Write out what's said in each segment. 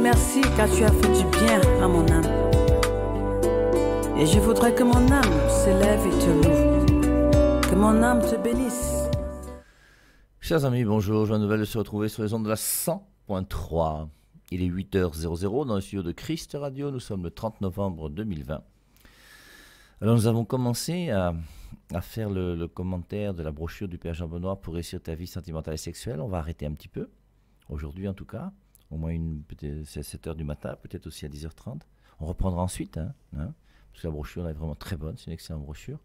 merci car tu as fait du bien à mon âme. Et je voudrais que mon âme s'élève et te loue. Que mon âme te bénisse. Chers amis, bonjour. vous Nouvelle de se retrouver sur les ondes de la 100.3. Il est 8h00 dans le studio de Christ Radio. Nous sommes le 30 novembre 2020. Alors nous avons commencé à, faire le, commentaire de la brochure du Père Jean-Benoît pour réussir ta vie sentimentale et sexuelle. On va arrêter un petit peu, aujourd'hui en tout cas au moins une, à 7 h du matin, peut-être aussi à 10h30. On reprendra ensuite, hein, hein, parce que la brochure est vraiment très bonne, c'est une excellente brochure.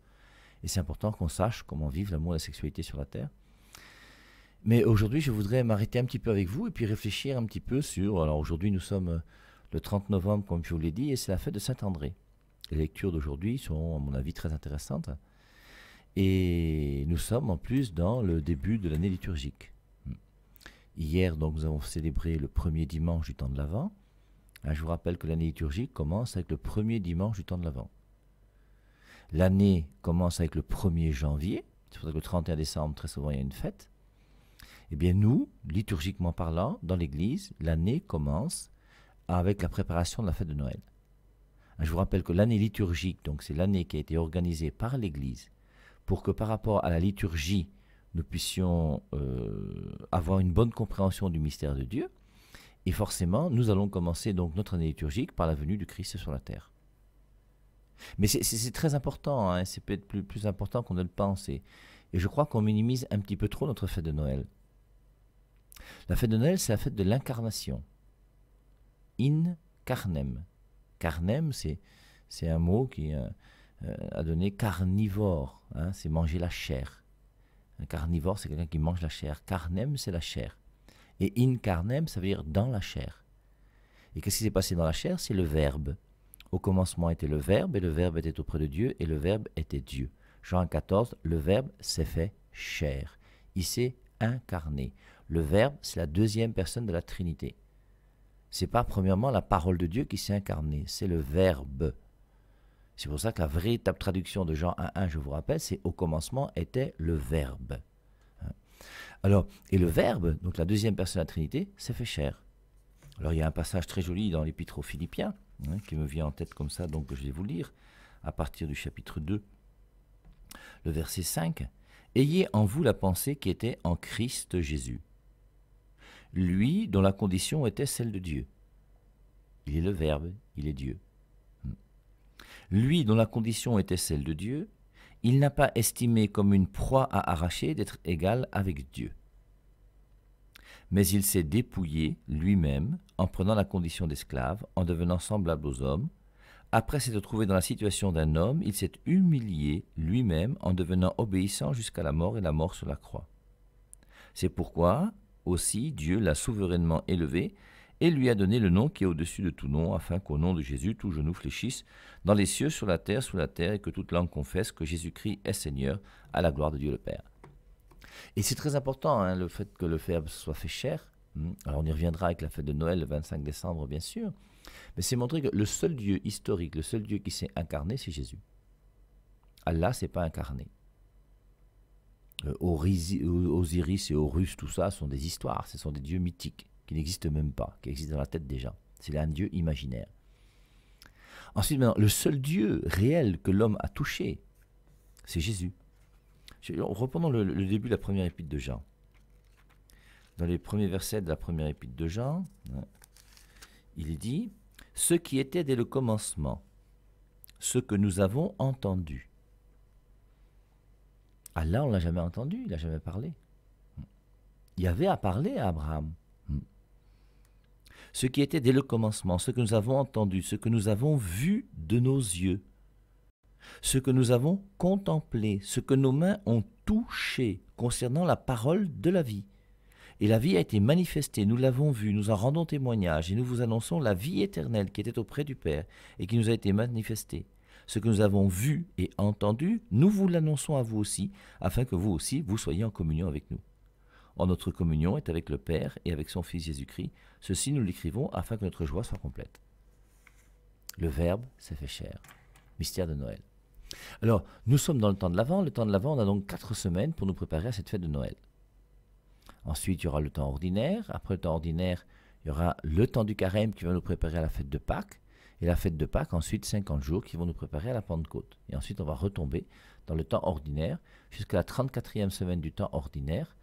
Et c'est important qu'on sache comment vivre l'amour et la sexualité sur la Terre. Mais aujourd'hui, je voudrais m'arrêter un petit peu avec vous et puis réfléchir un petit peu sur. Alors aujourd'hui, nous sommes euh, le 30 novembre, comme je vous l'ai dit, et c'est la fête de Saint-André. Les lectures d'aujourd'hui sont, à mon avis, très intéressantes. Et nous sommes en plus dans le début de l'année liturgique. Hier, donc, nous avons célébré le premier dimanche du temps de l'Avent. Ah, je vous rappelle que l'année liturgique commence avec le premier dimanche du temps de l'Avent. L'année commence avec le 1er janvier. C'est pour ça que le 31 décembre, très souvent, il y a une fête. Eh bien, nous, liturgiquement parlant, dans l'Église, l'année commence avec la préparation de la fête de Noël. Ah, je vous rappelle que l'année liturgique, donc c'est l'année qui a été organisée par l'Église, pour que par rapport à la liturgie nous puissions euh, avoir une bonne compréhension du mystère de Dieu. Et forcément, nous allons commencer donc notre année liturgique par la venue du Christ sur la terre. Mais c'est très important, hein. c'est peut-être plus, important qu'on ne le pense. Et, je crois qu'on minimise un petit peu trop notre fête de Noël. La fête de Noël, c'est la fête de l'incarnation. In carnem. Carnem, c'est un mot qui euh, euh, a donné carnivore, hein. c'est manger la chair. Un carnivore, c'est quelqu'un qui mange la chair. Carnem, c'est la chair. Et incarnem, ça veut dire dans la chair. Et qu'est-ce qui s'est passé dans la chair C'est le verbe. Au commencement était le verbe, et le verbe était auprès de Dieu, et le verbe était Dieu. Jean 14, le verbe s'est fait chair. Il s'est incarné. Le verbe, c'est la deuxième personne de la Trinité. Ce n'est pas premièrement la parole de Dieu qui s'est incarnée, c'est le verbe. C'est pour ça que la vraie traduction de Jean 1.1, je vous rappelle, c'est au commencement était le Verbe. Hein. Alors, et le Verbe, donc la deuxième personne de la Trinité, s'est fait chair. Alors, il y a un passage très joli dans l'Épître aux Philippiens, hein, qui me vient en tête comme ça, donc je vais vous lire, à partir du chapitre 2, le verset 5. Ayez en vous la pensée qui était en Christ Jésus, lui dont la condition était celle de Dieu. Il est le Verbe, il est Dieu. Lui, dont la condition était celle de Dieu, il n'a pas estimé comme une proie à arracher d'être égal avec Dieu. Mais il s'est dépouillé lui-même en prenant la condition d'esclave, en devenant semblable aux hommes. Après s'être trouvé dans la situation d'un homme, il s'est humilié lui-même en devenant obéissant jusqu'à la mort et la mort sur la croix. C'est pourquoi aussi Dieu l'a souverainement élevé et lui a donné le nom qui est au-dessus de tout nom, afin qu'au nom de Jésus, tout genou fléchisse, dans les cieux, sur la terre, sous la terre, et que toute langue confesse que Jésus-Christ est Seigneur, à la gloire de Dieu le Père. Et c'est très important, hein, le fait que le Verbe soit fait cher. Hein. Alors on y reviendra avec la fête de Noël le 25 décembre, bien sûr. Mais c'est montrer que le seul Dieu historique, le seul Dieu qui s'est incarné, c'est Jésus. Allah, c'est pas incarné. Euh, Osiris et Horus, tout ça, sont des histoires, ce sont des dieux mythiques qui n'existe même pas, qui existe dans la tête des gens. C'est un Dieu imaginaire. Ensuite, le seul Dieu réel que l'homme a touché, c'est Jésus. Reprenons le, début de la première épître de Jean. Dans les premiers versets de la première épître de Jean, hein, il dit Ce qui était dès le commencement, ce que nous avons entendu. Allah, on ne l'a jamais entendu, il n'a jamais parlé. Il y avait à parler à Abraham ce qui était dès le commencement, ce que nous avons entendu, ce que nous avons vu de nos yeux, ce que nous avons contemplé, ce que nos mains ont touché concernant la parole de la vie. Et la vie a été manifestée, nous l'avons vue, nous en rendons témoignage, et nous vous annonçons la vie éternelle qui était auprès du Père et qui nous a été manifestée. Ce que nous avons vu et entendu, nous vous l'annonçons à vous aussi, afin que vous aussi vous soyez en communion avec nous en notre communion est avec le Père et avec son Fils Jésus-Christ. Ceci nous l'écrivons afin que notre joie soit complète. Le Verbe s'est fait chair. Mystère de Noël. Alors, nous sommes dans le temps de l'Avent. Le temps de l'Avent, on a donc quatre semaines pour nous préparer à cette fête de Noël. Ensuite, il y aura le temps ordinaire. Après le temps ordinaire, il y aura le temps du carême qui va nous préparer à la fête de Pâques. Et la fête de Pâques, ensuite 50 jours qui vont nous préparer à la Pentecôte. Et ensuite, on va retomber dans le temps ordinaire jusqu'à la 34e semaine du temps ordinaire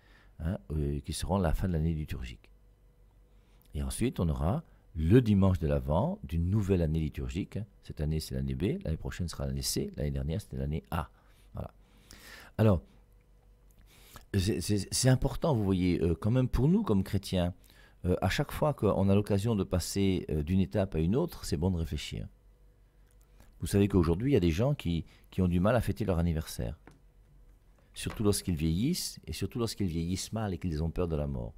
Hein, euh, qui seront la fin de l'année liturgique. Et ensuite, on aura le dimanche de l'Avent d'une nouvelle année liturgique. Hein, cette année, c'est l'année B, l'année prochaine sera l'année C, l'année dernière, c'était l'année A. Voilà. Alors, c'est important, vous voyez, euh, quand même pour nous comme chrétiens, euh, à chaque fois qu'on a l'occasion de passer d'une étape à une autre, c'est bon de réfléchir. Vous savez qu'aujourd'hui, il y a des gens qui ont du mal à fêter leur anniversaire surtout lorsqu'ils vieillissent, et surtout lorsqu'ils vieillissent mal et qu'ils ont peur de la mort.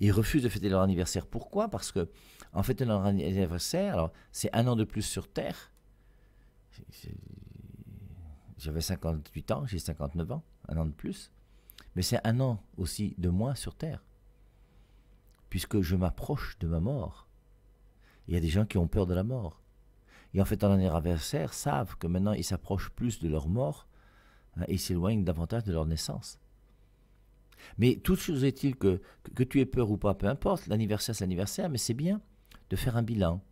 Ils refusent de fêter leur anniversaire. Pourquoi Parce que, en fêtant leur anniversaire, c'est un an de plus sur Terre. J'avais 58 ans, j'ai 59 ans, un an de plus. Mais c'est un an aussi de moins sur Terre. Puisque je m'approche de ma mort. Il y a des gens qui ont peur de la mort. Et en fêtant leur anniversaire, savent que maintenant ils s'approchent plus de leur mort Hein, et s'éloignent davantage de leur naissance. Mais toute chose est-il que, tu aies peur ou pas, peu importe, l'anniversaire c'est l'anniversaire, mais c'est bien de faire un bilan.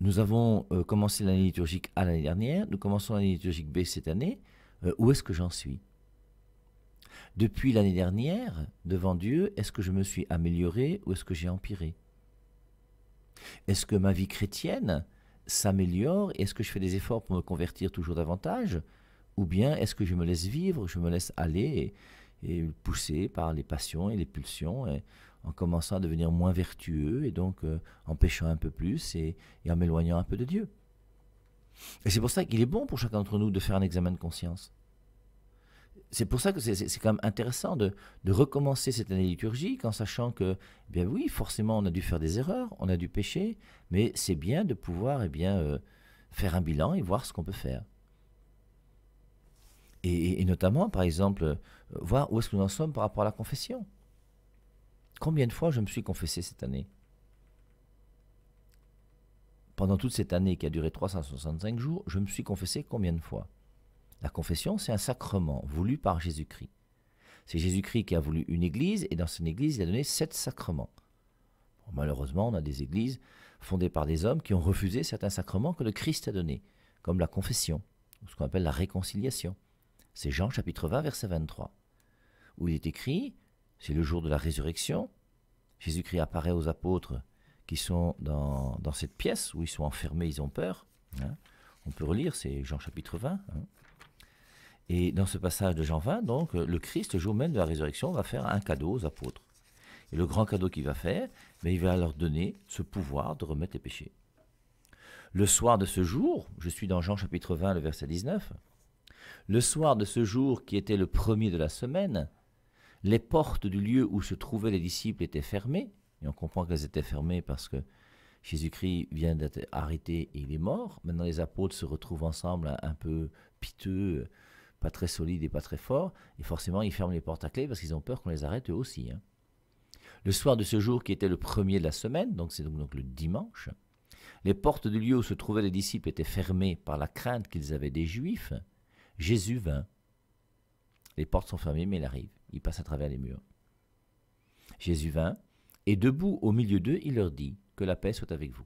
Nous avons euh, commencé l'année liturgique A l'année dernière, nous commençons l'année liturgique B cette année. Euh, où est-ce que j'en suis Depuis l'année dernière, devant Dieu, est-ce que je me suis amélioré ou est-ce que j'ai empiré Est-ce que ma vie chrétienne s'améliore et Est-ce que je fais des efforts pour me convertir toujours davantage ou bien est-ce que je me laisse vivre, je me laisse aller et, pousser par les passions et les pulsions en commençant à devenir moins vertueux et donc en euh, péchant un peu plus et, en m'éloignant un peu de Dieu. Et c'est pour ça qu'il est bon pour chacun d'entre nous de faire un examen de conscience. C'est pour ça que c'est quand même intéressant de, recommencer cette année liturgique en sachant que, eh bien oui, forcément, on a dû faire des erreurs, on a dû pécher, mais c'est bien de pouvoir eh bien, euh, faire un bilan et voir ce qu'on peut faire et, notamment, par exemple, euh, voir où est-ce que nous en sommes par rapport à la confession. Combien de fois je me suis confessé cette année Pendant toute cette année qui a duré 365 jours, je me suis confessé combien de fois La confession, c'est un sacrement voulu par Jésus-Christ. C'est Jésus-Christ qui a voulu une église, et dans cette église, il a donné sept sacrements. malheureusement, on a des églises fondées par des hommes qui ont refusé certains sacrements que le Christ a donnés, comme la confession, ce qu'on appelle la réconciliation. C'est Jean chapitre 20, verset 23, où il est écrit, c'est le jour de la résurrection, Jésus-Christ apparaît aux apôtres qui sont dans, cette pièce où ils sont enfermés, ils ont peur. Hein. On peut relire, c'est Jean chapitre 20. Hein. Et dans ce passage de Jean 20, donc, le Christ, le jour même de la résurrection, va faire un cadeau aux apôtres. Et le grand cadeau qu'il va faire, mais ben, il va leur donner ce pouvoir de remettre les péchés. Le soir de ce jour, je suis dans Jean chapitre 20, le verset 19, le soir de ce jour qui était le premier de la semaine, les portes du lieu où se trouvaient les disciples étaient fermées, et on comprend qu'elles étaient fermées parce que Jésus-Christ vient d'être arrêté et il est mort. Maintenant, les apôtres se retrouvent ensemble un peu piteux, pas très solides et pas très forts, et forcément, ils ferment les portes à clé parce qu'ils ont peur qu'on les arrête eux aussi. Hein. Le soir de ce jour qui était le premier de la semaine, donc c'est donc le dimanche, les portes du lieu où se trouvaient les disciples étaient fermées par la crainte qu'ils avaient des Juifs. Jésus vint. Les portes sont fermées, mais il arrive. Il passe à travers les murs. Jésus vint, et debout au milieu d'eux, il leur dit Que la paix soit avec vous.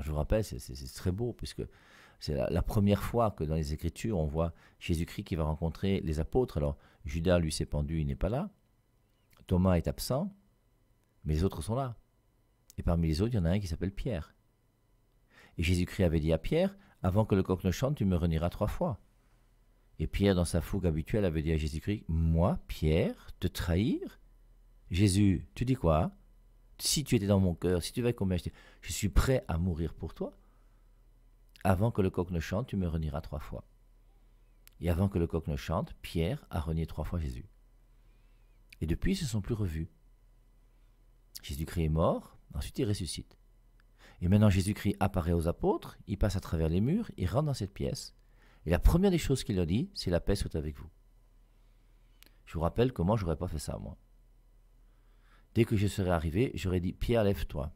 je vous rappelle, c'est très beau, puisque c'est la, la, première fois que dans les Écritures, on voit Jésus-Christ qui va rencontrer les apôtres. Alors, Judas, lui, s'est pendu, il n'est pas là. Thomas est absent, mais les autres sont là. Et parmi les autres, il y en a un qui s'appelle Pierre. Et Jésus-Christ avait dit à Pierre, Avant que le coq ne chante, tu me renieras trois fois. Et Pierre, dans sa fougue habituelle, avait dit à Jésus-Christ, Moi, Pierre, te trahir Jésus, tu dis quoi Si tu étais dans mon cœur, si tu vas combien je suis prêt à mourir pour toi. Avant que le coq ne chante, tu me renieras trois fois. Et avant que le coq ne chante, Pierre a renié trois fois Jésus. Et depuis, ils ne se sont plus revus. Jésus-Christ est mort, ensuite il ressuscite. Et maintenant Jésus-Christ apparaît aux apôtres, il passe à travers les murs, il rentre dans cette pièce, et la première des choses qu'il leur dit, c'est la paix soit avec vous. Je vous rappelle comment je n'aurais pas fait ça, moi. Dès que je serais arrivé, j'aurais dit Pierre, lève-toi.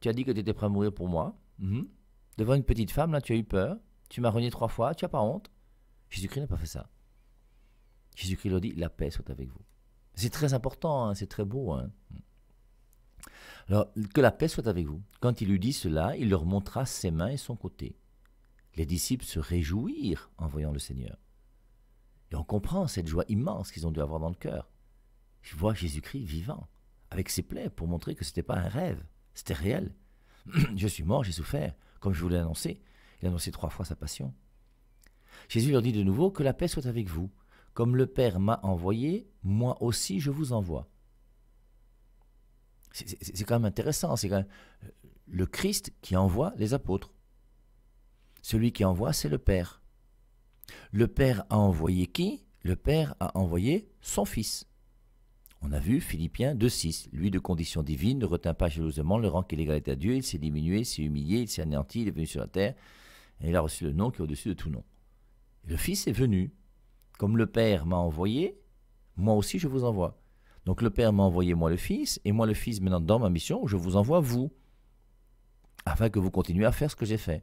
Tu as dit que tu étais prêt à mourir pour moi. Mhm. Devant une petite femme, là, tu as eu peur. Tu m'as renié trois fois. Tu n'as pas honte. Jésus-Christ n'a pas fait ça. Jésus-Christ leur dit La paix soit avec vous. C'est très important, hein, c'est très beau. Hein. Alors, que la paix soit avec vous. Quand il lui dit cela, il leur montra ses mains et son côté les disciples se réjouirent en voyant le Seigneur. Et on comprend cette joie immense qu'ils ont dû avoir dans le cœur. Je vois Jésus-Christ vivant, avec ses plaies, pour montrer que ce n'était pas un rêve, c'était réel. je suis mort, j'ai souffert, comme je vous l'ai annoncé. Il a annoncé trois fois sa passion. Jésus leur dit de nouveau que la paix soit avec vous. Comme le Père m'a envoyé, moi aussi je vous envoie. C'est quand même intéressant, c'est quand même le Christ qui envoie les apôtres. Celui qui envoie, c'est le Père. Le Père a envoyé qui Le Père a envoyé son Fils. On a vu Philippiens 2.6. Lui de condition divine ne retint pas jalousement le rang qu'il égalait à Dieu. Il s'est diminué, s'est humilié, il s'est anéanti, il est venu sur la terre. Et il a reçu le nom qui est au-dessus de tout nom. le Fils est venu. Comme le Père m'a envoyé, moi aussi je vous envoie. Donc le Père m'a envoyé moi le Fils, et moi le Fils maintenant dans ma mission, je vous envoie vous, afin que vous continuiez à faire ce que j'ai fait.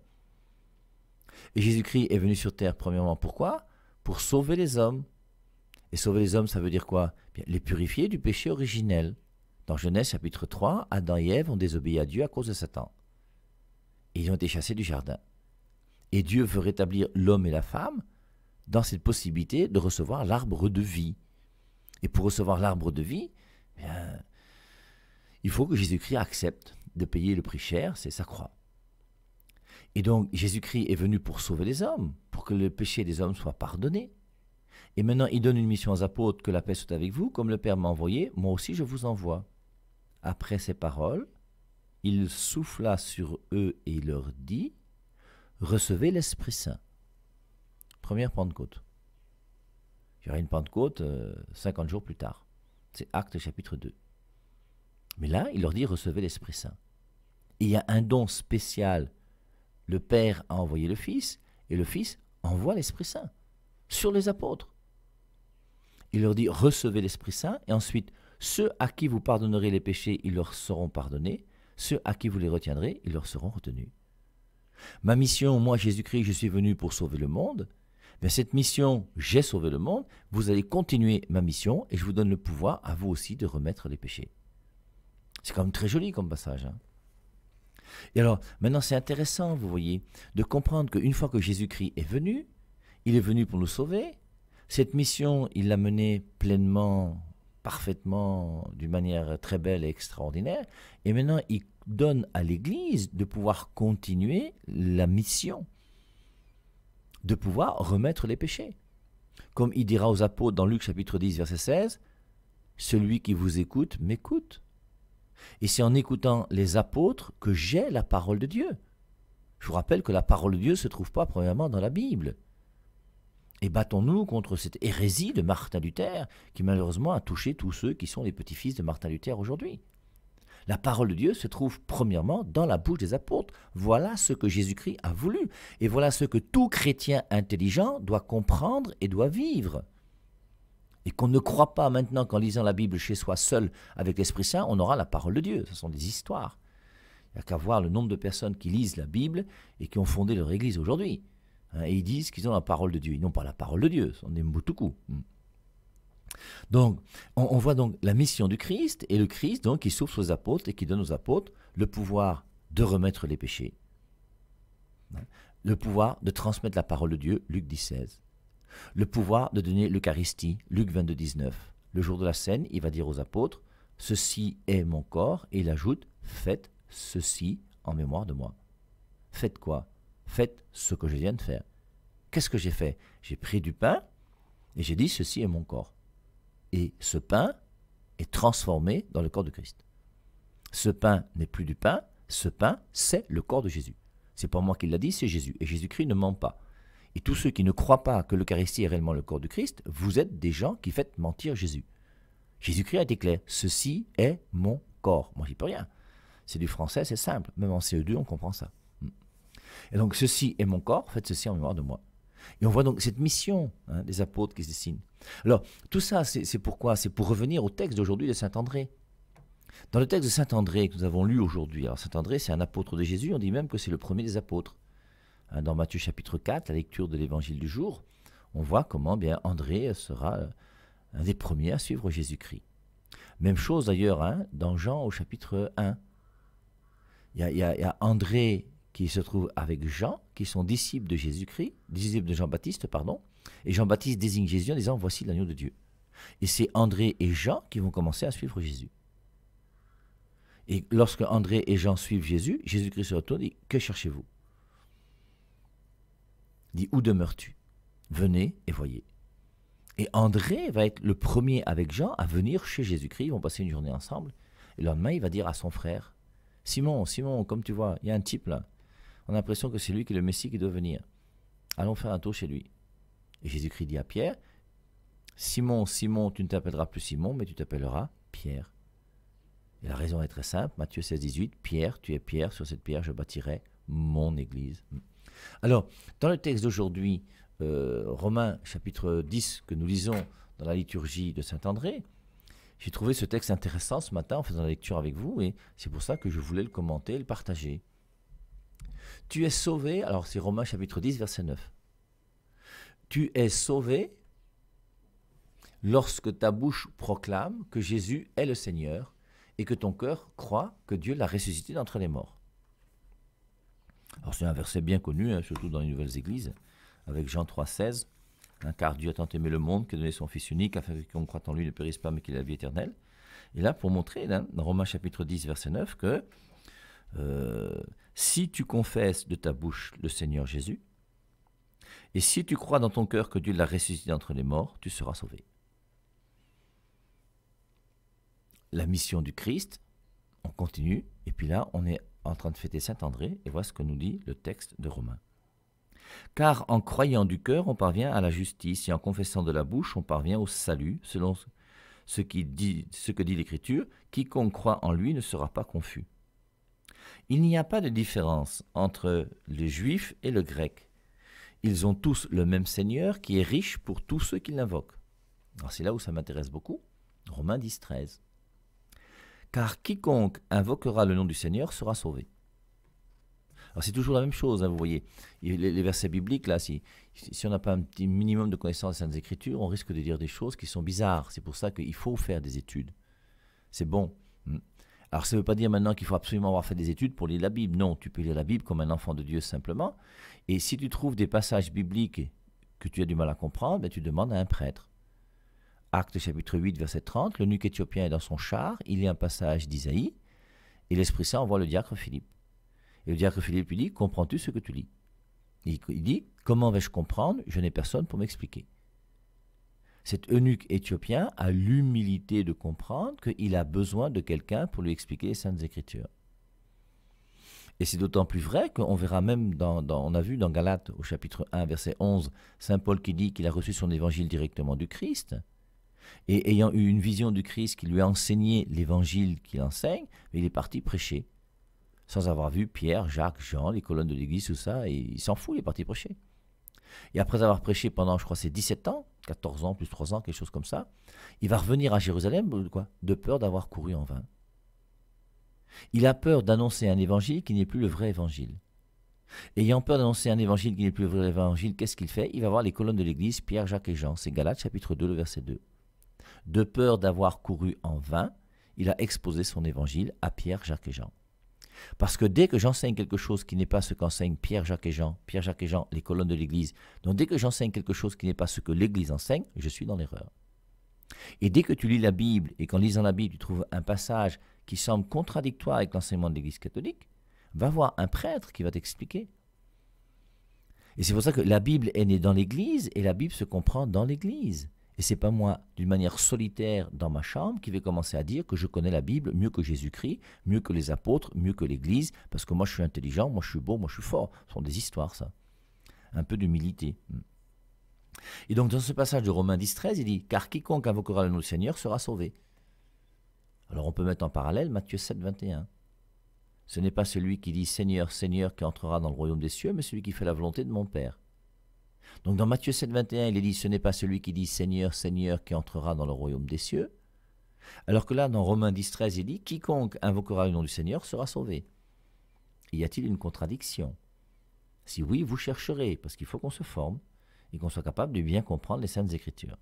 Et Jésus-Christ est venu sur terre, premièrement, pourquoi Pour sauver les hommes. Et sauver les hommes, ça veut dire quoi eh Les purifier du péché originel. Dans Genèse chapitre 3, Adam et Ève ont désobéi à Dieu à cause de Satan. ils ont été chassés du jardin. Et Dieu veut rétablir l'homme et la femme dans cette possibilité de recevoir l'arbre de vie. Et pour recevoir l'arbre de vie, eh il faut que Jésus-Christ accepte de payer le prix cher, c'est sa croix. Et donc Jésus-Christ est venu pour sauver les hommes, pour que le péché des hommes soit pardonné. Et maintenant il donne une mission aux apôtres, que la paix soit avec vous, comme le Père m'a envoyé, moi aussi je vous envoie. Après ces paroles, il souffla sur eux et il leur dit, recevez l'Esprit Saint. Première Pentecôte. Il y aura une Pentecôte 50 euh, jours plus tard. C'est Acte chapitre 2. Mais là, il leur dit, recevez l'Esprit Saint. il y a un don spécial le Père a envoyé le Fils, et le Fils envoie l'Esprit Saint sur les apôtres. Il leur dit, recevez l'Esprit Saint, et ensuite, ceux à qui vous pardonnerez les péchés, ils leur seront pardonnés, ceux à qui vous les retiendrez, ils leur seront retenus. Ma mission, moi Jésus-Christ, je suis venu pour sauver le monde, mais cette mission, j'ai sauvé le monde, vous allez continuer ma mission, et je vous donne le pouvoir à vous aussi de remettre les péchés. C'est quand même très joli comme passage. Hein et alors, maintenant, c'est intéressant, vous voyez, de comprendre qu'une fois que Jésus-Christ est venu, il est venu pour nous sauver. Cette mission, il l'a menée pleinement, parfaitement, d'une manière très belle et extraordinaire. Et maintenant, il donne à l'Église de pouvoir continuer la mission, de pouvoir remettre les péchés. Comme il dira aux apôtres dans Luc chapitre 10, verset 16, Celui qui vous écoute m'écoute. Et c'est en écoutant les apôtres que j'ai la parole de Dieu. Je vous rappelle que la parole de Dieu ne se trouve pas premièrement dans la Bible. Et battons-nous contre cette hérésie de Martin Luther qui malheureusement a touché tous ceux qui sont les petits-fils de Martin Luther aujourd'hui. La parole de Dieu se trouve premièrement dans la bouche des apôtres. Voilà ce que Jésus-Christ a voulu. Et voilà ce que tout chrétien intelligent doit comprendre et doit vivre et qu'on ne croit pas maintenant qu'en lisant la Bible chez soi seul avec l'Esprit Saint, on aura la parole de Dieu. Ce sont des histoires. Il n'y a qu'à voir le nombre de personnes qui lisent la Bible et qui ont fondé leur Église aujourd'hui. Hein, et ils disent qu'ils ont la parole de Dieu. Ils n'ont pas la parole de Dieu, ce sont des hmm. Donc, on, voit donc la mission du Christ, et le Christ donc qui souffre aux apôtres et qui donne aux apôtres le pouvoir de remettre les péchés, hein, le pouvoir de transmettre la parole de Dieu, Luc 16, le pouvoir de donner l'Eucharistie, Luc 22, 19. Le jour de la scène, il va dire aux apôtres, Ceci est mon corps, et il ajoute, Faites ceci en mémoire de moi. Faites quoi Faites ce que je viens de faire. Qu'est-ce que j'ai fait J'ai pris du pain, et j'ai dit, Ceci est mon corps. Et ce pain est transformé dans le corps de Christ. Ce pain n'est plus du pain, ce pain, c'est le corps de Jésus. C'est pas moi qui l'a dit, c'est Jésus. Et Jésus-Christ ne ment pas. Et tous ceux qui ne croient pas que l'Eucharistie est réellement le corps du Christ, vous êtes des gens qui faites mentir Jésus. Jésus-Christ a été clair, ceci est mon corps. Moi, j'y peux rien. C'est du français, c'est simple. Même en CE2, on comprend ça. Hmm. Et donc, ceci est mon corps, faites ceci en mémoire de moi. Et on voit donc cette mission hein, des apôtres qui se dessine. Alors, tout ça, c'est pourquoi C'est pour revenir au texte d'aujourd'hui de Saint André. Dans le texte de Saint André que nous avons lu aujourd'hui, alors Saint André, c'est un apôtre de Jésus, on dit même que c'est le premier des apôtres. Euh, dans Matthieu chapitre 4, la lecture de l'évangile du jour, on voit comment bien André sera euh, un des premiers à suivre Jésus-Christ. Même chose d'ailleurs hein, dans Jean au chapitre 1. Il y, y, a André qui se trouve avec Jean, qui sont disciples de Jésus-Christ, disciples de Jean-Baptiste, pardon, et Jean-Baptiste désigne Jésus en disant Voici l'agneau de Dieu. Et c'est André et Jean qui vont commencer à suivre Jésus. Et lorsque André et Jean suivent Jésus, Jésus-Christ se retourne et dit Que cherchez-vous dit Où demeures-tu Venez et voyez. Et André va être le premier avec Jean à venir chez Jésus-Christ. Ils vont passer une journée ensemble. Et le lendemain, il va dire à son frère Simon, Simon, comme tu vois, il y a un type là. On a l'impression que c'est lui qui est le Messie qui doit venir. Allons faire un tour chez lui. Et Jésus-Christ dit à Pierre Simon, Simon, tu ne t'appelleras plus Simon, mais tu t'appelleras Pierre. Et la raison est très simple Matthieu 16, 18 Pierre, tu es Pierre, sur cette pierre je bâtirai mon Église. Alors, dans le texte d'aujourd'hui, euh, Romains chapitre 10, que nous lisons dans la liturgie de Saint-André, j'ai trouvé ce texte intéressant ce matin en faisant la lecture avec vous, et c'est pour ça que je voulais le commenter le partager. Tu es sauvé, alors c'est Romains chapitre 10, verset 9. Tu es sauvé lorsque ta bouche proclame que Jésus est le Seigneur et que ton cœur croit que Dieu l'a ressuscité d'entre les morts. Alors c'est un verset bien connu, hein, surtout dans les nouvelles églises, avec Jean 3,16, car Dieu a tant aimé le monde qu'il a donné son Fils unique afin que qu'on croit en lui ne périsse pas mais qu'il ait la vie éternelle. Et là, pour montrer, hein, dans Romains chapitre 10, verset 9, que euh, si tu confesses de ta bouche le Seigneur Jésus, et si tu crois dans ton cœur que Dieu l'a ressuscité entre les morts, tu seras sauvé. La mission du Christ, on continue, et puis là, on est en train de fêter Saint-André, et voici ce que nous dit le texte de Romain. Car en croyant du cœur, on parvient à la justice, et en confessant de la bouche, on parvient au salut, selon ce, que dit l'Écriture, quiconque croit en lui ne sera pas confus. Il n'y a pas de différence entre le juif et le grec. Ils ont tous le même Seigneur qui est riche pour tous ceux qui l'invoquent. c'est là où ça m'intéresse beaucoup. Romain 10, 13 car quiconque invoquera le nom du Seigneur sera sauvé. Alors c'est toujours la même chose, hein, vous voyez. Les, versets bibliques, là, si, si on n'a pas un petit minimum de connaissance des Saintes Écritures, on risque de dire des choses qui sont bizarres. C'est pour ça qu'il faut faire des études. C'est bon. Hmm. Alors ça ne veut pas dire maintenant qu'il faut absolument avoir fait des études pour lire la Bible. Non, tu peux lire la Bible comme un enfant de Dieu simplement. Et si tu trouves des passages bibliques que tu as du mal à comprendre, ben, tu demandes à un prêtre. Acte chapitre 8, verset 30, l'eunuque éthiopien est dans son char, il a un passage d'Isaïe, et l'Esprit Saint envoie le diacre Philippe. Et le diacre Philippe lui dit, comprends-tu ce que tu lis Il dit, comment vais-je comprendre Je n'ai personne pour m'expliquer. Cet eunuque éthiopien a l'humilité de comprendre qu'il a besoin de quelqu'un pour lui expliquer les saintes écritures. Et c'est d'autant plus vrai qu'on verra même, dans, on a vu dans Galates au chapitre 1, verset 11, Saint Paul qui dit qu'il a reçu son évangile directement du Christ, et ayant eu une vision du Christ qui lui a enseigné l'évangile qu'il enseigne, il est parti prêcher. Sans avoir vu Pierre, Jacques, Jean, les colonnes de l'église, tout ça, il s'en fout, il est parti prêcher. Et après avoir prêché pendant, je crois, ses 17 ans, 14 ans, plus 3 ans, quelque chose comme ça, il va revenir à Jérusalem, quoi, de peur d'avoir couru en vain. Il a peur d'annoncer un évangile qui n'est plus le vrai évangile. Ayant peur d'annoncer un évangile qui n'est plus le vrai évangile, qu'est-ce qu'il fait Il va voir les colonnes de l'Église, Pierre, Jacques et Jean. C'est Galates chapitre 2, le verset 2 de peur d'avoir couru en vain, il a exposé son évangile à Pierre, Jacques et Jean. Parce que dès que j'enseigne quelque chose qui n'est pas ce qu'enseignent Pierre, Jacques et Jean, Pierre, Jacques et Jean, les colonnes de l'Église, donc dès que j'enseigne quelque chose qui n'est pas ce que l'Église enseigne, je suis dans l'erreur. Et dès que tu lis la Bible et qu'en lisant la Bible tu trouves un passage qui semble contradictoire avec l'enseignement de l'Église catholique, va voir un prêtre qui va t'expliquer. Et c'est pour ça que la Bible est née dans l'Église et la Bible se comprend dans l'Église. Et c'est pas moi, d'une manière solitaire dans ma chambre, qui vais commencer à dire que je connais la Bible mieux que Jésus-Christ, mieux que les apôtres, mieux que l'Église, parce que moi je suis intelligent, moi je suis beau, moi je suis fort. Ce sont des histoires, ça. Un peu d'humilité. Hmm. Et donc dans ce passage de Romains 10, 13, il dit Car quiconque invoquera le nom du Seigneur sera sauvé. Alors on peut mettre en parallèle Matthieu 7, 21. Ce n'est pas celui qui dit Seigneur, Seigneur qui entrera dans le royaume des cieux, mais celui qui fait la volonté de mon Père. Donc dans Matthieu 7, 21, il est dit, ce n'est pas celui qui dit Seigneur, Seigneur qui entrera dans le royaume des cieux. Alors que là, dans Romains 10, 13, il dit, quiconque invoquera le nom du Seigneur sera sauvé. Y a-t-il une contradiction Si oui, vous chercherez, parce qu'il faut qu'on se forme et qu'on soit capable de bien comprendre les saintes écritures.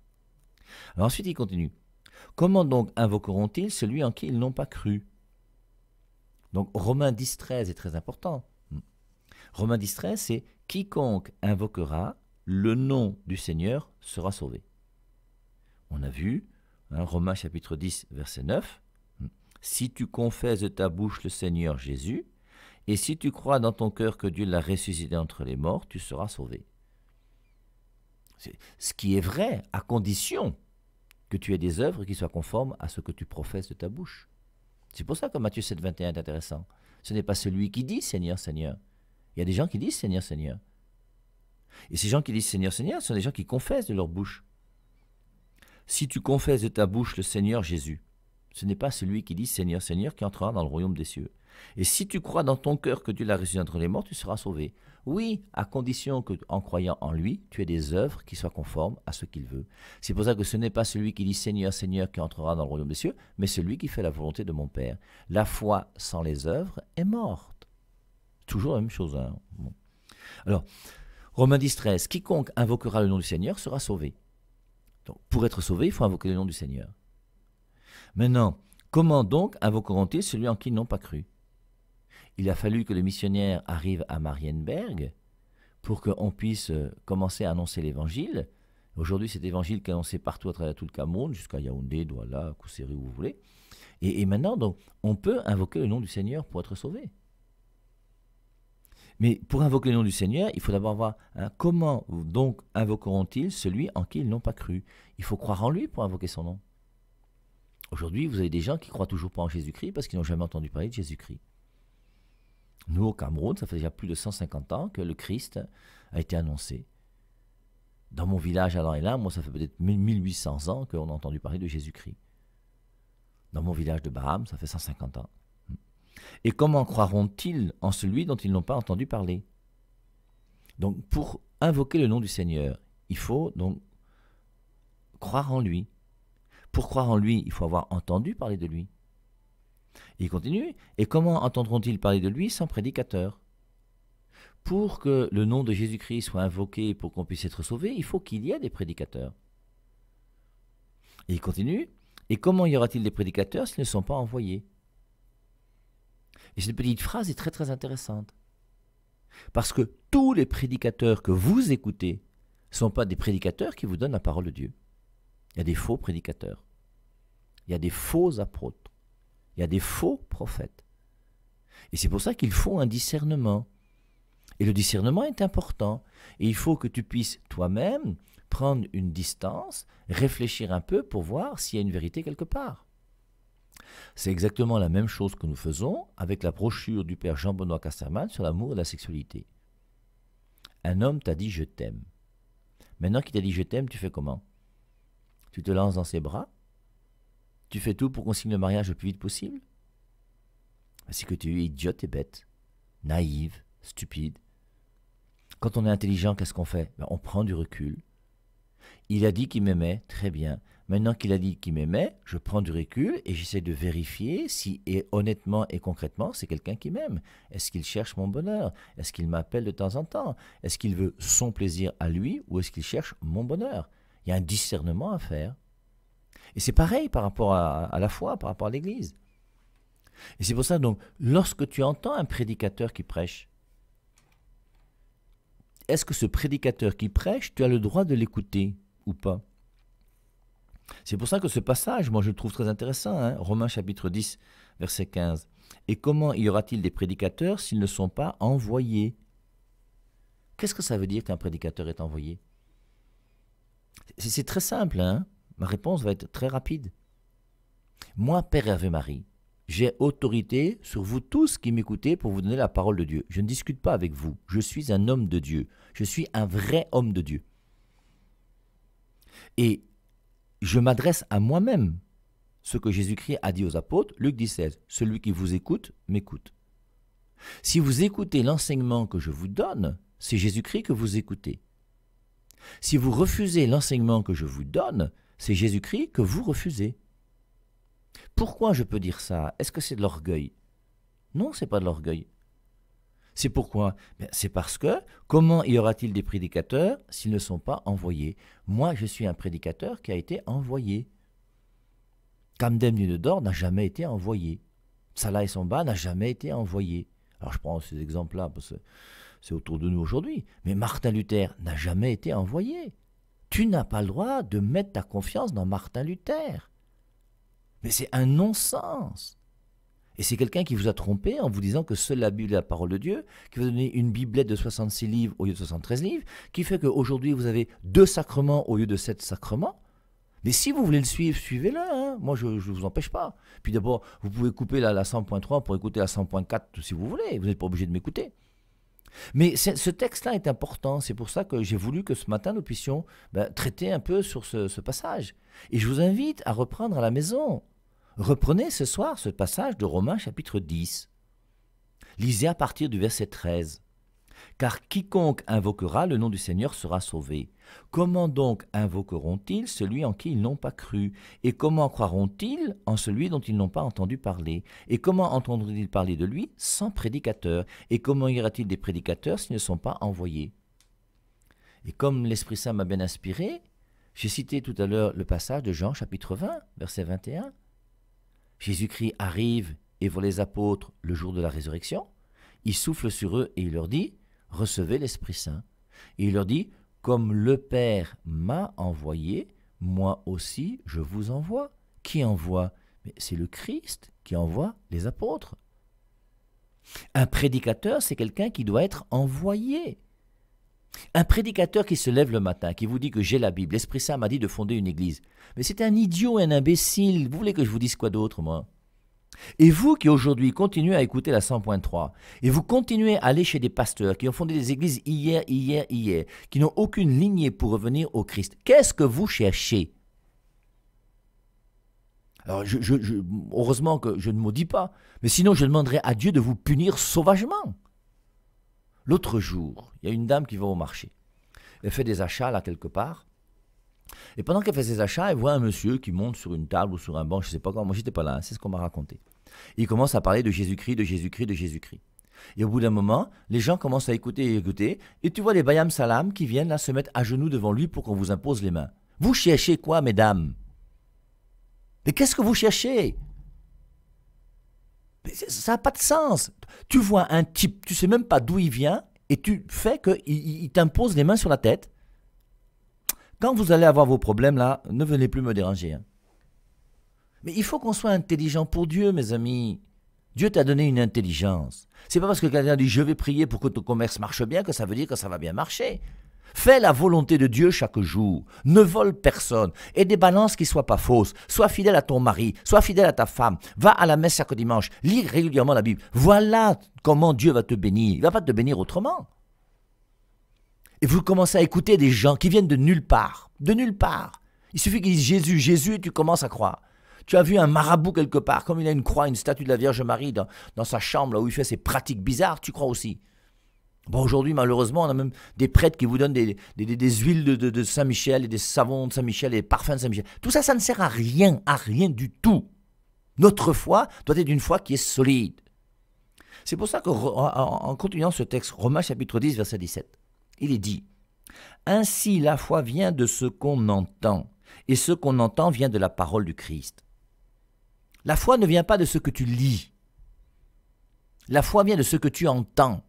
Alors ensuite, il continue. Comment donc invoqueront-ils celui en qui ils n'ont pas cru Donc Romains 10, 13 est très important. Romains 10, 13, c'est quiconque invoquera le nom du Seigneur sera sauvé. On a vu, hein, Romains chapitre 10, verset 9, Si tu confesses de ta bouche le Seigneur Jésus, et si tu crois dans ton cœur que Dieu l'a ressuscité entre les morts, tu seras sauvé. Ce qui est vrai, à condition que tu aies des œuvres qui soient conformes à ce que tu professes de ta bouche. C'est pour ça que Matthieu 7, 21 est intéressant. Ce n'est pas celui qui dit Seigneur, Seigneur. Il y a des gens qui disent Seigneur, Seigneur. Et ces gens qui disent Seigneur, Seigneur, ce sont des gens qui confessent de leur bouche. Si tu confesses de ta bouche le Seigneur Jésus, ce n'est pas celui qui dit Seigneur, Seigneur qui entrera dans le royaume des cieux. Et si tu crois dans ton cœur que Dieu l'a ressuscité entre les morts, tu seras sauvé. Oui, à condition que, en croyant en lui, tu aies des œuvres qui soient conformes à ce qu'il veut. C'est pour ça que ce n'est pas celui qui dit Seigneur, Seigneur qui entrera dans le royaume des cieux, mais celui qui fait la volonté de mon Père. La foi sans les œuvres est morte. Toujours la même chose. Hein. Alors, Romains 10, 13, quiconque invoquera le nom du Seigneur sera sauvé. Donc, pour être sauvé, il faut invoquer le nom du Seigneur. Maintenant, comment donc invoqueront-ils celui en qui ils n'ont pas cru Il a fallu que les missionnaires arrivent à Marienberg pour qu'on puisse euh, commencer à annoncer l'évangile. Aujourd'hui, cet évangile qui est annoncé partout à travers tout le Cameroun, jusqu'à Yaoundé, Douala, Kousseri, où vous voulez. Et, et maintenant, donc, on peut invoquer le nom du Seigneur pour être sauvé. Mais pour invoquer le nom du Seigneur, il faut d'abord voir hein, comment donc invoqueront-ils celui en qui ils n'ont pas cru. Il faut croire en lui pour invoquer son nom. Aujourd'hui, vous avez des gens qui croient toujours pas en Jésus-Christ parce qu'ils n'ont jamais entendu parler de Jésus-Christ. Nous, au Cameroun, ça fait déjà plus de 150 ans que le Christ a été annoncé. Dans mon village à là, moi, ça fait peut-être 1800 ans qu'on a entendu parler de Jésus-Christ. Dans mon village de Baham, ça fait 150 ans. Et comment croiront-ils en celui dont ils n'ont pas entendu parler Donc pour invoquer le nom du Seigneur, il faut donc croire en lui. Pour croire en lui, il faut avoir entendu parler de lui. il continue, et comment entendront-ils parler de lui sans prédicateur Pour que le nom de Jésus-Christ soit invoqué pour qu'on puisse être sauvé, il faut qu'il y ait des prédicateurs. Et il continue, et comment y aura-t-il des prédicateurs s'ils ne sont pas envoyés et cette petite phrase est très très intéressante. Parce que tous les prédicateurs que vous écoutez ne sont pas des prédicateurs qui vous donnent la parole de Dieu. Il y a des faux prédicateurs. Il y a des faux apôtres. Il y a des faux prophètes. Et c'est pour ça qu'il faut un discernement. Et le discernement est important. Et il faut que tu puisses toi-même prendre une distance, réfléchir un peu pour voir s'il y a une vérité quelque part. C'est exactement la même chose que nous faisons avec la brochure du père Jean-Benoît Casterman sur l'amour et la sexualité. Un homme t'a dit je t'aime. Maintenant qu'il t'a dit je t'aime, tu fais comment Tu te lances dans ses bras Tu fais tout pour qu'on signe le mariage le plus vite possible C'est que tu es idiote et bête, naïve, stupide. Quand on est intelligent, qu'est-ce qu'on fait ben, On prend du recul. Il a dit qu'il m'aimait, très bien. Maintenant qu'il a dit qu'il m'aimait, je prends du recul et j'essaie de vérifier si, et honnêtement et concrètement, c'est quelqu'un qui m'aime. Est-ce qu'il cherche mon bonheur Est-ce qu'il m'appelle de temps en temps Est-ce qu'il veut son plaisir à lui ou est-ce qu'il cherche mon bonheur Il y a un discernement à faire. Et c'est pareil par rapport à, à, la foi, par rapport à l'Église. Et c'est pour ça, donc, lorsque tu entends un prédicateur qui prêche, est-ce que ce prédicateur qui prêche, tu as le droit de l'écouter ou pas c'est pour ça que ce passage, moi je le trouve très intéressant, hein. Romains chapitre 10, verset 15. Et comment y aura-t-il des prédicateurs s'ils ne sont pas envoyés Qu'est-ce que ça veut dire qu'un prédicateur est envoyé C'est très simple, hein. ma réponse va être très rapide. Moi, Père Hervé Marie, j'ai autorité sur vous tous qui m'écoutez pour vous donner la parole de Dieu. Je ne discute pas avec vous. Je suis un homme de Dieu. Je suis un vrai homme de Dieu. Et je m'adresse à moi-même. Ce que Jésus-Christ a dit aux apôtres, Luc 16, celui qui vous écoute, m'écoute. Si vous écoutez l'enseignement que je vous donne, c'est Jésus-Christ que vous écoutez. Si vous refusez l'enseignement que je vous donne, c'est Jésus-Christ que vous refusez. Pourquoi je peux dire ça Est-ce que c'est de l'orgueil Non, c'est pas de l'orgueil. C'est pourquoi ben, C'est parce que comment y aura-t-il des prédicateurs s'ils ne sont pas envoyés Moi, je suis un prédicateur qui a été envoyé. Camden Dor n'a jamais été envoyé. Salah et Samba n'a jamais été envoyé. Alors je prends ces exemples-là parce que c'est autour de nous aujourd'hui. Mais Martin Luther n'a jamais été envoyé. Tu n'as pas le droit de mettre ta confiance dans Martin Luther. Mais c'est un non-sens. Et c'est quelqu'un qui vous a trompé en vous disant que seule la Bible est la parole de Dieu, qui vous a donné une biblette de 66 livres au lieu de 73 livres, qui fait qu'aujourd'hui vous avez deux sacrements au lieu de sept sacrements. Mais si vous voulez le suivre, suivez-le. Hein. Moi, je ne vous empêche pas. Puis d'abord, vous pouvez couper la, 100.3 pour écouter la 100.4 si vous voulez. Vous n'êtes pas obligé de m'écouter. Mais ce texte-là est important. C'est pour ça que j'ai voulu que ce matin, nous puissions ben, traiter un peu sur ce, ce passage. Et je vous invite à reprendre à la maison Reprenez ce soir ce passage de Romains chapitre 10. Lisez à partir du verset 13. Car quiconque invoquera le nom du Seigneur sera sauvé. Comment donc invoqueront-ils celui en qui ils n'ont pas cru Et comment croiront-ils en celui dont ils n'ont pas entendu parler Et comment entendront-ils parler de lui sans prédicateur Et comment y t il des prédicateurs s'ils ne sont pas envoyés Et comme l'Esprit Saint m'a bien inspiré, j'ai cité tout à l'heure le passage de Jean chapitre 20, verset 21. Jésus-Christ arrive et voit les apôtres le jour de la résurrection. Il souffle sur eux et il leur dit, recevez l'Esprit Saint. Et il leur dit, comme le Père m'a envoyé, moi aussi je vous envoie. Qui envoie C'est le Christ qui envoie les apôtres. Un prédicateur, c'est quelqu'un qui doit être envoyé. Un prédicateur qui se lève le matin, qui vous dit que j'ai la Bible, l'Esprit Saint m'a dit de fonder une église. Mais c'est un idiot, un imbécile. Vous voulez que je vous dise quoi d'autre, moi et vous qui aujourd'hui continuez à écouter la 100.3, et vous continuez à aller chez des pasteurs qui ont fondé des églises hier, hier, hier, qui n'ont aucune lignée pour revenir au Christ, qu'est-ce que vous cherchez Alors, heureusement que je ne maudis pas, mais sinon je demanderais à Dieu de vous punir sauvagement. L'autre jour, il y a une dame qui va au marché. Elle fait des achats là quelque part. Et pendant qu'elle fait ses achats, elle voit un monsieur qui monte sur une table ou sur un banc, je ne sais pas comment. Moi, n'étais pas là, hein, c'est ce qu'on m'a raconté. il commence à parler de Jésus-Christ, de Jésus-Christ, de Jésus-Christ. Et au bout d'un moment, les gens commencent à écouter et écouter. Et tu vois les Bayam Salam qui viennent là se mettre à genoux devant lui pour qu'on vous impose les mains. Vous cherchez quoi, mesdames Mais qu'est-ce que vous cherchez ça n'a pas de sens. Tu vois un type, tu sais même pas d'où il vient, et tu fais qu'il t'impose les mains sur la tête. Quand vous allez avoir vos problèmes, là, ne venez plus me déranger. Hein. Mais il faut qu'on soit intelligent pour Dieu, mes amis. Dieu t'a donné une intelligence. C'est pas parce que quelqu'un dit je vais prier pour que ton commerce marche bien que ça veut dire que ça va bien marcher. Fais la volonté de Dieu chaque jour. Ne vole personne. Et des balances qui ne soient pas fausses. Sois fidèle à ton mari. Sois fidèle à ta femme. Va à la messe chaque dimanche. Lis régulièrement la Bible. Voilà comment Dieu va te bénir. Il ne va pas te bénir autrement. Et vous commencez à écouter des gens qui viennent de nulle part. De nulle part. Il suffit qu'ils disent Jésus, Jésus, et tu commences à croire. Tu as vu un marabout quelque part, comme il a une croix, une statue de la Vierge Marie dans, dans sa chambre, là où il fait ses pratiques bizarres, tu crois aussi aujourd'hui, malheureusement, on a même des prêtres qui vous donnent des, huiles de, Saint-Michel et des savons de Saint-Michel et des parfums de Saint-Michel. Tout ça, ça ne sert à rien, à rien du tout. Notre foi doit être d'une foi qui est solide. C'est pour ça qu'en continuant ce texte, Romains chapitre 10, verset 17, il est dit Ainsi la foi vient de ce qu'on entend, et ce qu'on entend vient de la parole du Christ. La foi ne vient pas de ce que tu lis. La foi vient de ce que tu entends.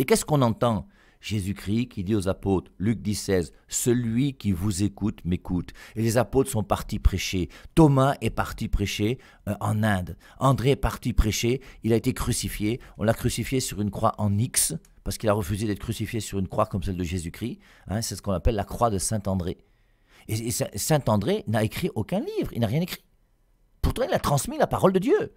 Et qu'est-ce qu'on entend Jésus-Christ qui dit aux apôtres, Luc 16, Celui qui vous écoute m'écoute. Et les apôtres sont partis prêcher. Thomas est parti prêcher euh, en Inde. André est parti prêcher. Il a été crucifié. On l'a crucifié sur une croix en X parce qu'il a refusé d'être crucifié sur une croix comme celle de Jésus-Christ. Hein. C'est ce qu'on appelle la croix de Saint André. et Saint André n'a écrit aucun livre. Il n'a rien écrit. Pourtant, il a transmis la parole de Dieu.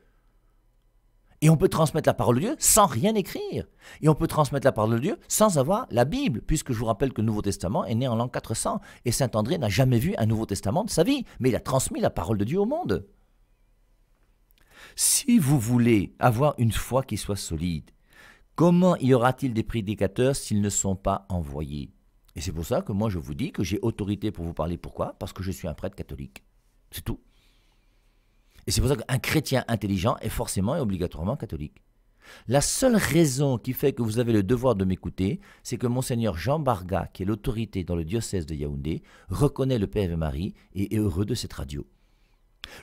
Et on peut transmettre la parole de Dieu sans rien écrire. Et on peut transmettre la parole de Dieu sans avoir la Bible, puisque je vous rappelle que le Nouveau Testament est né en l'an 400 et Saint André n'a jamais vu un Nouveau Testament de sa vie, mais il a transmis la parole de Dieu au monde. Si vous voulez avoir une foi qui soit solide, comment y aura-t-il des prédicateurs s'ils ne sont pas envoyés Et c'est pour ça que moi je vous dis que j'ai autorité pour vous parler. Pourquoi Parce que je suis un prêtre catholique. C'est tout. Et c'est pour ça qu'un chrétien intelligent est forcément et obligatoirement catholique. La seule raison qui fait que vous avez le devoir de m'écouter, c'est que monseigneur Jean Barga, qui est l'autorité dans le diocèse de Yaoundé, reconnaît le Père et Marie et est heureux de cette radio.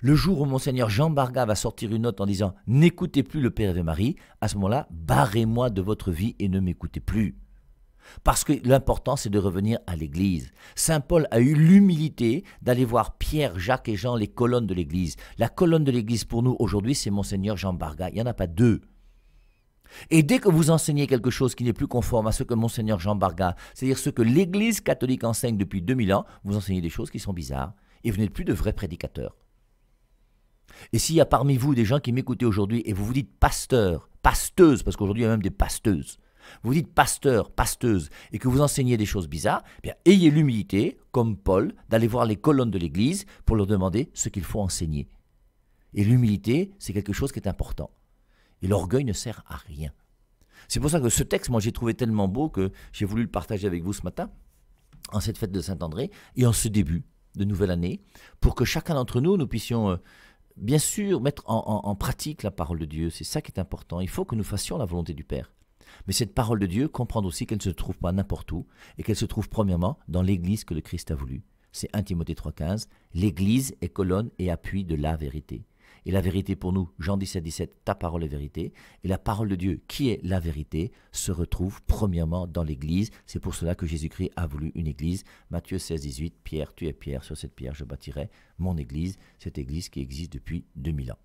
Le jour où monseigneur Jean Barga va sortir une note en disant N'écoutez plus le Père et Marie, à ce moment-là, barrez-moi de votre vie et ne m'écoutez plus. Parce que l'important, c'est de revenir à l'Église. Saint Paul a eu l'humilité d'aller voir Pierre, Jacques et Jean, les colonnes de l'Église. La colonne de l'Église pour nous aujourd'hui, c'est Monseigneur Jean Barga. Il n'y en a pas deux. Et dès que vous enseignez quelque chose qui n'est plus conforme à ce que Monseigneur Jean Barga, c'est-à-dire ce que l'Église catholique enseigne depuis 2000 ans, vous enseignez des choses qui sont bizarres et vous n'êtes plus de vrais prédicateurs. Et s'il y a parmi vous des gens qui m'écoutent aujourd'hui et vous vous dites pasteur, pasteuse, parce qu'aujourd'hui il y a même des pasteuses, vous dites pasteur, pasteuse, et que vous enseignez des choses bizarres, eh bien, ayez l'humilité, comme Paul, d'aller voir les colonnes de l'Église pour leur demander ce qu'il faut enseigner. Et l'humilité, c'est quelque chose qui est important. Et l'orgueil ne sert à rien. C'est pour ça que ce texte, moi, j'ai trouvé tellement beau que j'ai voulu le partager avec vous ce matin, en cette fête de Saint-André, et en ce début de nouvelle année, pour que chacun d'entre nous, nous puissions... Euh, bien sûr, mettre en, pratique la parole de Dieu, c'est ça qui est important. Il faut que nous fassions la volonté du Père. Mais cette parole de Dieu, comprendre aussi qu'elle ne se trouve pas n'importe où et qu'elle se trouve premièrement dans l'Église que le Christ a voulu. C'est 1 Timothée 3,15. L'Église est colonne et appui de la vérité. Et la vérité pour nous, Jean 17,17, 17, ta parole est vérité. Et la parole de Dieu, qui est la vérité, se retrouve premièrement dans l'Église. C'est pour cela que Jésus-Christ a voulu une Église. Matthieu 16,18. 18, Pierre, tu es Pierre, sur cette pierre je bâtirai mon Église, cette Église qui existe depuis 2000 ans.